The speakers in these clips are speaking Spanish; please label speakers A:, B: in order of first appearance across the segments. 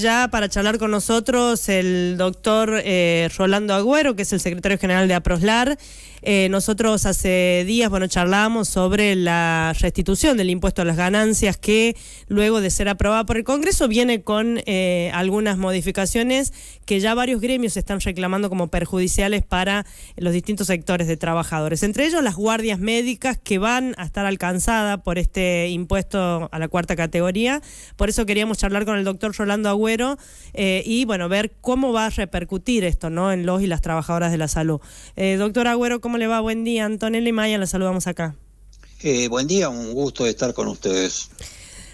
A: Ya para charlar con nosotros el doctor eh, Rolando Agüero, que es el secretario general de APROSLAR. Eh, nosotros hace días, bueno, charlábamos sobre la restitución del impuesto a las ganancias que luego de ser aprobada por el Congreso viene con eh, algunas modificaciones que ya varios gremios están reclamando como perjudiciales para los distintos sectores de trabajadores. Entre ellos las guardias médicas que van a estar alcanzadas por este impuesto a la cuarta categoría. Por eso queríamos charlar con el doctor Rolando Agüero eh, y, bueno, ver cómo va a repercutir esto, ¿no? En los y las trabajadoras de la salud. doctor Agüero, ¿Cómo le va? Buen día, Antonella y Maya, la saludamos acá.
B: Eh, buen día, un gusto estar con ustedes.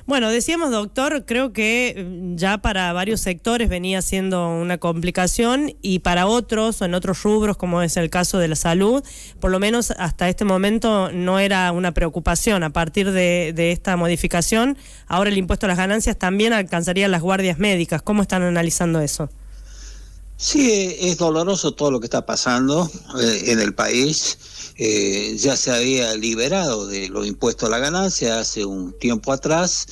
A: Bueno, decíamos, doctor, creo que mm, ya para varios sectores venía siendo una complicación y para otros, o en otros rubros, como es el caso de la salud, por lo menos hasta este momento no era una preocupación. A partir de, de esta modificación, ahora el impuesto a las ganancias también alcanzaría las guardias médicas. ¿Cómo están analizando eso?
B: Sí, es doloroso todo lo que está pasando eh, en el país. Eh, ya se había liberado de los impuestos a la ganancia hace un tiempo atrás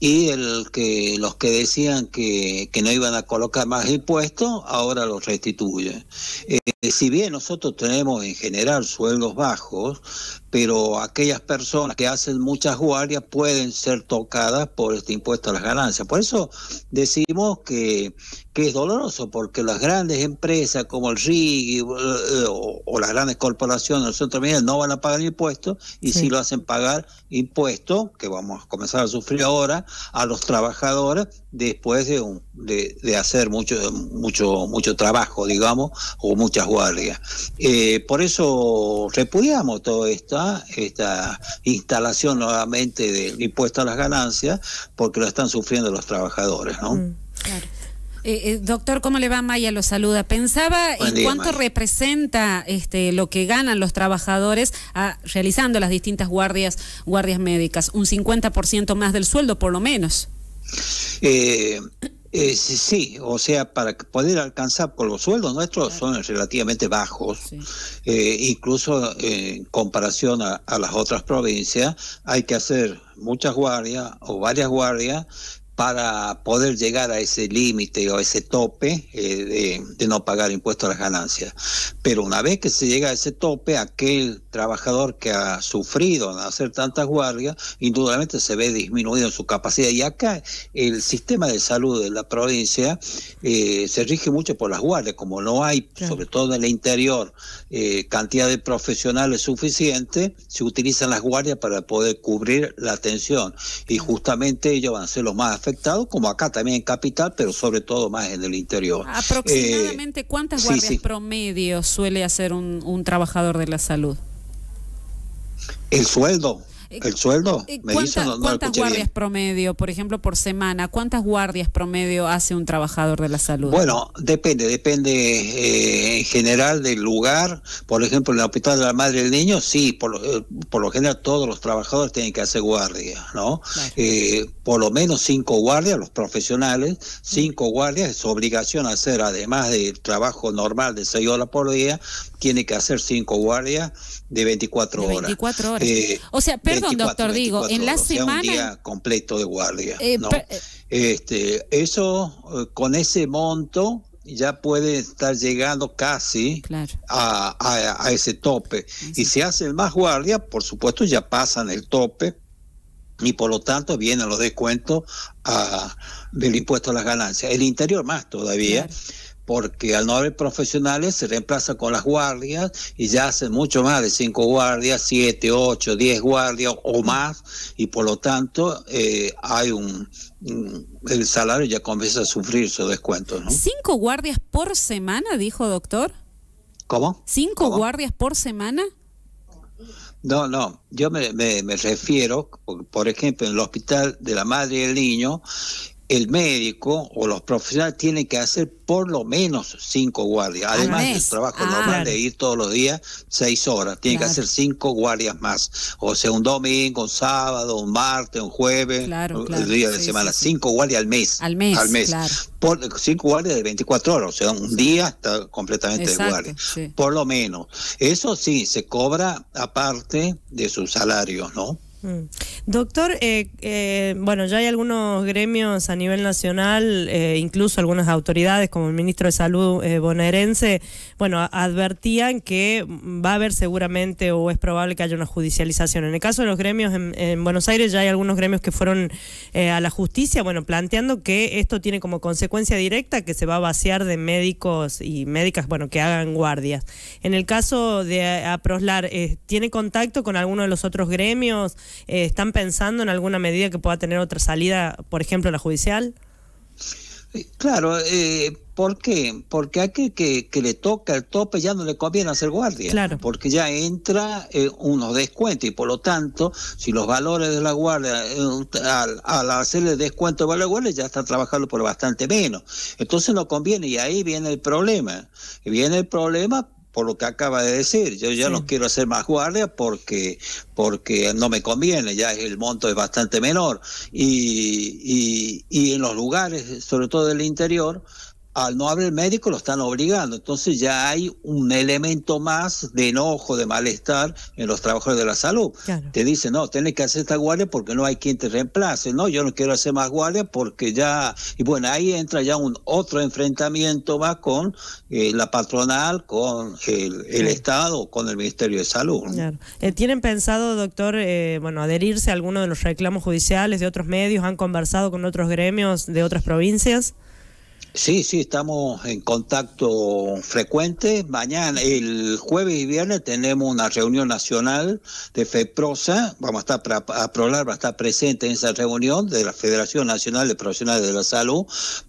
B: y el que los que decían que, no iban a colocar más impuestos ahora los restituyen. Eh, si bien nosotros tenemos en general sueldos bajos, pero aquellas personas que hacen muchas guardias pueden ser tocadas por este impuesto a las ganancias. Por eso decimos que, que es doloroso, porque las grandes empresas como el RIG eh, eh, o, las grandes corporaciones, nosotros también no van a pagar impuestos y si lo hacen pagar impuestos, que vamos a comenzar a sufrir ahora, a los trabajadores después de, de, hacer mucho, mucho, mucho trabajo, digamos, o muchas guardia. Eh, por eso repudiamos toda esta, esta instalación nuevamente del impuesto a las ganancias, porque lo están sufriendo los trabajadores, ¿no? Mm, claro.
C: Eh, eh, doctor, ¿cómo le va? Maya lo saluda. Pensaba en cuánto representa este, lo que ganan los trabajadores ah, realizando las distintas guardias, guardias médicas. Un 50% más del sueldo, por lo menos.
B: Eh, eh, sí, o sea, para poder alcanzar, por los sueldos nuestros son relativamente bajos, eh, incluso eh, en comparación a, las otras provincias, hay que hacer muchas guardias o varias guardias para poder llegar a ese límite o ese tope eh, de, no pagar impuestos a las ganancias. Pero una vez que se llega a ese tope, aquel trabajador que ha sufrido hacer tantas guardias, indudablemente se ve disminuido en su capacidad. Y acá el sistema de salud de la provincia eh, se rige mucho por las guardias, como no hay, sobre todo en el interior, eh, cantidad de profesionales suficiente, se utilizan las guardias para poder cubrir la atención. Y justamente ellos van a ser los más afectados estado, como acá también en Capital, pero sobre todo más en el interior. ¿Aproximadamente
C: eh, cuántas guardias promedio suele hacer un trabajador de la salud?
B: El sueldo, ¿El sueldo? Eh, ¿Cuántas guardias
C: promedio, por ejemplo, por semana? ¿Cuántas guardias promedio hace un trabajador de la salud? Bueno,
B: depende, depende eh, en general del lugar. Por ejemplo, en el hospital de la madre del niño, sí, por, eh, por lo general todos los trabajadores tienen que hacer guardias ¿no? por lo menos cinco guardias, los profesionales, mm. cinco guardias es obligación hacer, además del trabajo normal de seis horas por día, tiene que hacer cinco guardias de 24 horas. De 24 horas.
C: o sea, doctor, digo, en la semana. un día
B: completo de guardia. Eh, ¿no? Eh, este, eso, eh, con ese monto, ya puede estar llegando casi a, ese tope. Y si hacen más guardia, por supuesto, ya pasan el tope y por lo tanto vienen los descuentos del impuesto a las ganancias. El interior más todavía porque al no haber profesionales se reemplaza con las guardias y ya hacen mucho más de cinco guardias, siete, ocho, diez guardias o más, y por lo tanto eh, hay un, el salario ya comienza a sufrir su descuento.
C: ¿Cinco guardias por semana, dijo doctor? ¿Cómo? ¿Cinco guardias por semana?
B: No, no, yo me, refiero, por, ejemplo, en el hospital de la madre y el niño, el médico o los profesionales tienen que hacer por lo menos cinco guardias, además el trabajo ah. normal de ir todos los días seis horas, tienen que hacer cinco guardias más, o sea, un domingo, un sábado, un martes, un jueves, claro, el día de semana, cinco guardias al mes, al mes, al mes. Por, cinco guardias de 24 horas, o sea, un día está completamente de guardia, por lo menos. Eso sí, se cobra aparte de su salario, ¿no? Mm.
A: Doctor, eh, eh, bueno, ya hay algunos gremios a nivel nacional, eh, incluso algunas autoridades, como el ministro de Salud bonaerense, bueno, advertían que va a haber seguramente o es probable que haya una judicialización. En el caso de los gremios en, Buenos Aires, ya hay algunos gremios que fueron a la justicia, bueno, planteando que esto tiene como consecuencia directa que se va a vaciar de médicos y médicas, bueno, que hagan guardias. En el caso de Aproslar, ¿tiene contacto con alguno de los otros gremios? Eh, ¿están pensando en alguna medida que pueda tener otra salida, por ejemplo, la judicial?
B: Claro, eh, ¿por qué? Porque a que, que, le toca el tope ya no le conviene hacer guardia, claro. porque ya entra eh, unos descuentos y por lo tanto, si los valores de la guardia, eh, al, hacerle descuento de valor ya está trabajando por bastante menos. Entonces no conviene y ahí viene el problema. viene el problema por lo que acaba de decir. Yo ya no quiero hacer más guardia porque, porque no me conviene, ya el monto es bastante menor. Y, y, y en los lugares, sobre todo del interior, al no haber el médico lo están obligando. Entonces ya hay un elemento más de enojo, de malestar en los trabajadores de la salud. Te dicen, no, tienes que hacer esta guardia porque no hay quien te reemplace. No, yo no quiero hacer más guardia porque ya... Y bueno, ahí entra ya un otro enfrentamiento más con eh, la patronal, con el, Estado, con el Ministerio de Salud.
A: Eh, ¿Tienen pensado, doctor, eh, bueno, adherirse a alguno de los reclamos judiciales de otros medios? ¿Han conversado con otros gremios de otras provincias?
B: Sí, sí, estamos en contacto frecuente. Mañana, el jueves y viernes, tenemos una reunión nacional de FEPROSA. Vamos a estar, a PROLAR va a estar presente en esa reunión de la Federación Nacional de Profesionales de la Salud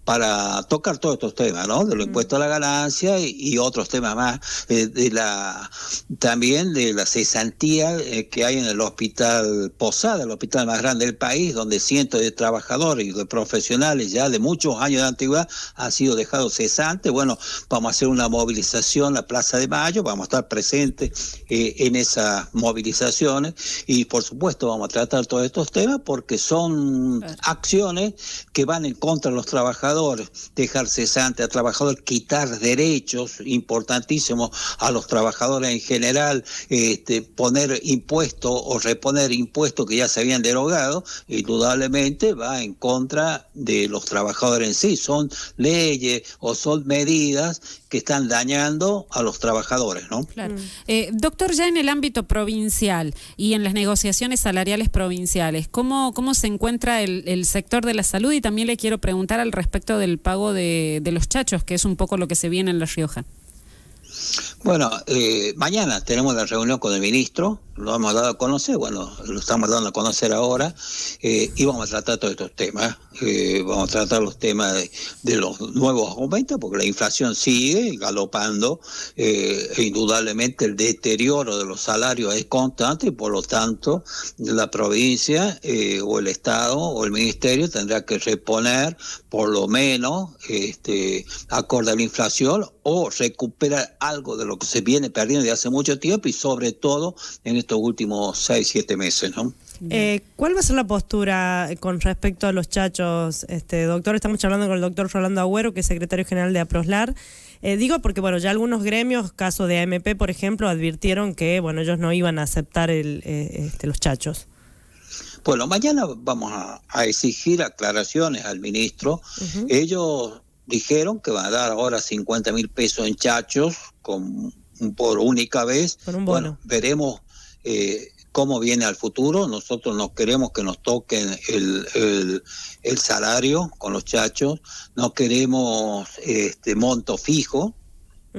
B: para tocar todos estos temas, ¿no? De lo mm. impuesto a la ganancia y, otros temas más. Eh, de la, también de la cesantía eh, que hay en el hospital Posada, el hospital más grande del país, donde cientos de trabajadores y de profesionales ya de muchos años de antigüedad ha sido dejado cesante. Bueno, vamos a hacer una movilización la Plaza de Mayo, vamos a estar presentes eh, en esas movilizaciones y por supuesto vamos a tratar todos estos temas porque son acciones que van en contra de los trabajadores, dejar cesante a trabajadores, quitar derechos importantísimos a los trabajadores en general, este, poner impuestos o reponer impuestos que ya se habían derogado, indudablemente va en contra de los trabajadores en sí, son leyes o son medidas que están dañando a los trabajadores, ¿no?
C: Eh, doctor, ya en el ámbito provincial y en las negociaciones salariales provinciales, ¿cómo, cómo se encuentra el, sector de la salud? Y también le quiero preguntar al respecto del pago de, de los chachos, que es un poco lo que se viene en La Rioja.
B: Bueno, eh, mañana tenemos la reunión con el ministro, lo hemos dado a conocer, bueno, lo estamos dando a conocer ahora, eh, y vamos a tratar todos estos temas, eh, vamos a tratar los temas de, los nuevos aumentos, porque la inflación sigue galopando, eh, e indudablemente el deterioro de los salarios es constante, y por lo tanto la provincia o el Estado o el Ministerio tendrá que reponer por lo menos este, acorde a la inflación o recuperar algo de lo que se viene perdiendo de hace mucho tiempo y sobre todo en estos últimos seis, siete meses, ¿no?
A: Eh, ¿Cuál va a ser la postura con respecto a los chachos, este, doctor? Estamos hablando con el doctor Rolando Agüero, que es secretario general de APROSLAR. Eh, digo porque, bueno, ya algunos gremios, caso de AMP, por ejemplo, advirtieron que, bueno, ellos no iban a aceptar el, eh, este, los chachos.
B: Bueno, mañana vamos a, exigir aclaraciones al ministro. Ellos dijeron que van a dar ahora 50 mil pesos en chachos con, por única vez. Por un bono. Bueno, veremos eh, cómo viene al futuro. Nosotros no queremos que nos toquen el, salario con los chachos, no queremos este monto fijo,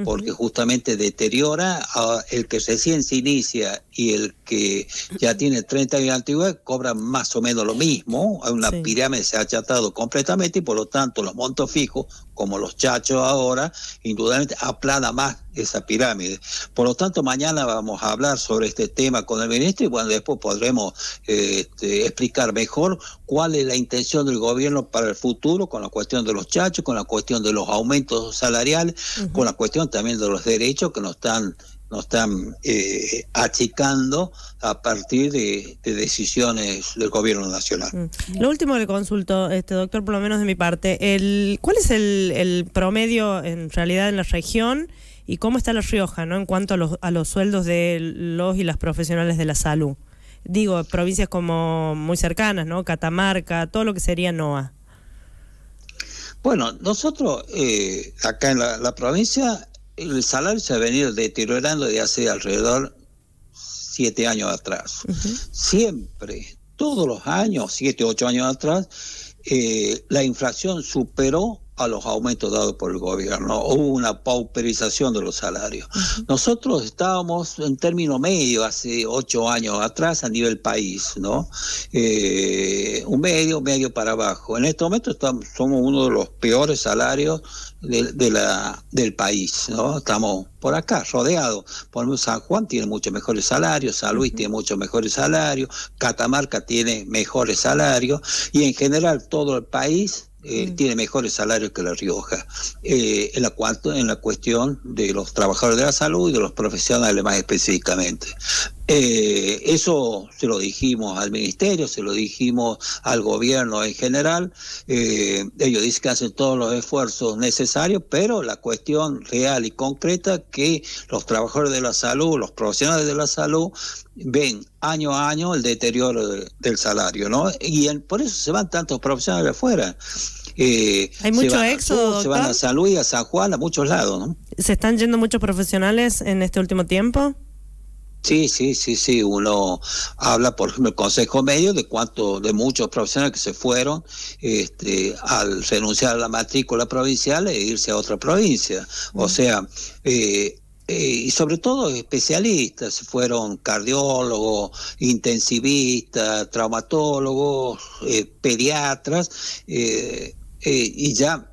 B: porque justamente deteriora el que recién se inicia y el que ya tiene 30 años de antigüedad cobran más o menos lo mismo. Una pirámide se ha achatado completamente y por lo tanto los montos fijos, como los chachos ahora, indudablemente aplana más esa pirámide. Por lo tanto, mañana vamos a hablar sobre este tema con el ministro y bueno, después podremos este, explicar mejor cuál es la intención del gobierno para el futuro con la cuestión de los chachos, con la cuestión de los aumentos salariales, con la cuestión también de los derechos que nos están nos están eh, achicando a partir de, decisiones del gobierno nacional.
A: Mm. Lo último que consulto, este doctor, por lo menos de mi parte, el, ¿cuál es el, el promedio en realidad en la región? y cómo está La Rioja ¿no? en cuanto a los, sueldos de los y las profesionales de la salud. Digo, provincias como muy cercanas, ¿no? Catamarca, todo lo que sería NOA.
B: Bueno, nosotros eh, acá en la, provincia el salario se ha venido deteriorando de hace alrededor siete años atrás. Siempre, todos los años, siete, ocho años atrás, eh, la inflación superó a los aumentos dados por el gobierno. Hubo una pauperización de los salarios. Nosotros estábamos en término medio hace ocho años atrás a nivel país, ¿no? Eh, un medio, medio para abajo. En este momento estamos, somos uno de los peores salarios de, la, del país, ¿no? Estamos por acá, rodeados... Por San Juan tiene muchos mejores salarios, San Luis tiene muchos mejores salarios, Catamarca tiene mejores salarios y en general todo el país eh, mm. tiene mejores salarios que La Rioja. Eh, en, la en la cuestión de los trabajadores de la salud y de los profesionales más específicamente. Eh, eso se lo dijimos al ministerio, se lo dijimos al gobierno en general. Eh, ellos dicen que hacen todos los esfuerzos necesarios, pero la cuestión real y concreta que los trabajadores de la salud, los profesionales de la salud, ven año a año el deterioro del salario, ¿no? Y por eso se van tantos profesionales afuera. Eh, Hay mucho se se van a Salud y a San Juan, a muchos lados, ¿no?
A: ¿Se están yendo muchos profesionales en este último
B: tiempo? Sí, sí, sí, sí. Uno habla, por ejemplo, el Consejo Medio de cuánto, de muchos profesionales que se fueron este, al renunciar a la matrícula provincial e irse a otra provincia. O sea, eh, eh, y sobre todo especialistas, fueron cardiólogos, intensivistas, traumatólogos, eh, pediatras, y ya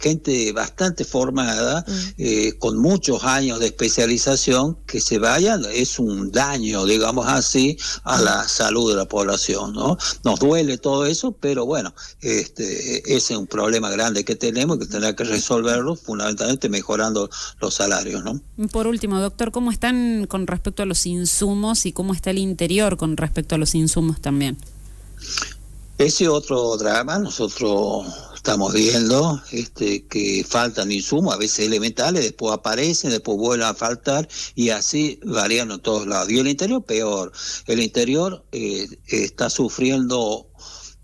B: gente bastante formada, eh, con muchos años de especialización, que se vayan es un daño, digamos así, a la salud de la población, ¿no? Nos duele todo eso, pero bueno, este, ese es un problema grande que tenemos que tendrá que resolverlo fundamentalmente mejorando los salarios, ¿no?
C: Por último, doctor, ¿cómo están con respecto a los insumos y cómo está el interior con respecto a los insumos también?
B: Ese otro drama, nosotros estamos viendo este, que faltan insumos, a veces elementales, después aparecen, después vuelven a faltar y así varían en todos lados. Y el interior peor, el interior eh, está sufriendo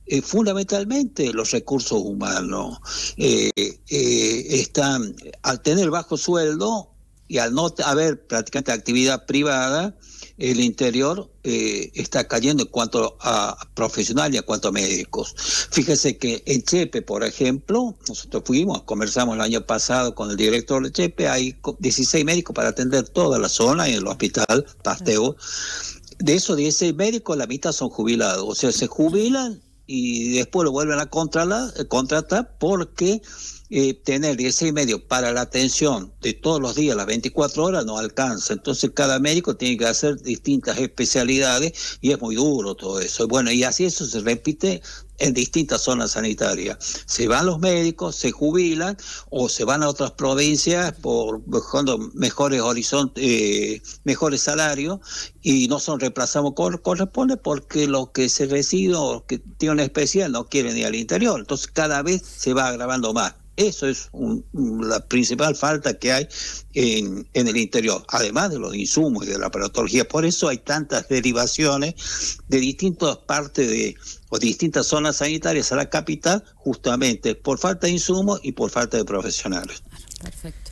B: eh, fundamentalmente los recursos humanos. Eh, están, al tener bajo sueldo y al no haber prácticamente actividad privada, el interior eh, está cayendo en cuanto a profesionales y en cuanto a médicos. Fíjese que en Chepe, por ejemplo, nosotros fuimos, conversamos el año pasado con el director de Chepe, hay 16 médicos para atender toda la zona en el hospital Pasteo. De esos 16 médicos, la mitad son jubilados, o sea, se jubilan y después lo vuelven a eh, contratar porque eh, tener y medio para la atención de todos los días, las 24 horas, no alcanza. Entonces cada médico tiene que hacer distintas especialidades y es muy duro todo eso. Bueno, y así eso se repite en distintas zonas sanitarias. Se van los médicos, se jubilan o se van a otras provincias por mejores horizontes, eh, mejores salarios y no son reemplazados corresponde porque los que se residen o que tienen especial no quieren ir al interior. Entonces cada vez se va agravando más. Eso es la principal falta que hay en, el interior, además de los insumos y de la patología Por eso hay tantas derivaciones de distintas partes de, o distintas zonas sanitarias a la capital, justamente por falta de insumos y por falta de profesionales. Perfecto.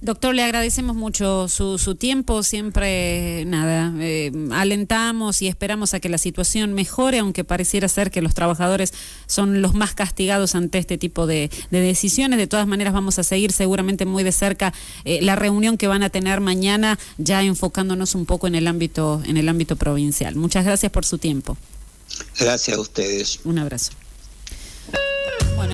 C: Doctor, le agradecemos mucho su, su tiempo. Siempre, nada, eh, alentamos y esperamos a que la situación mejore, aunque pareciera ser que los trabajadores son los más castigados ante este tipo de, decisiones. De todas maneras, vamos a seguir seguramente muy de cerca eh, la reunión que van a tener mañana, ya enfocándonos un poco en el ámbito, en el ámbito provincial. Muchas gracias por su tiempo.
B: Gracias a ustedes.
C: Un abrazo.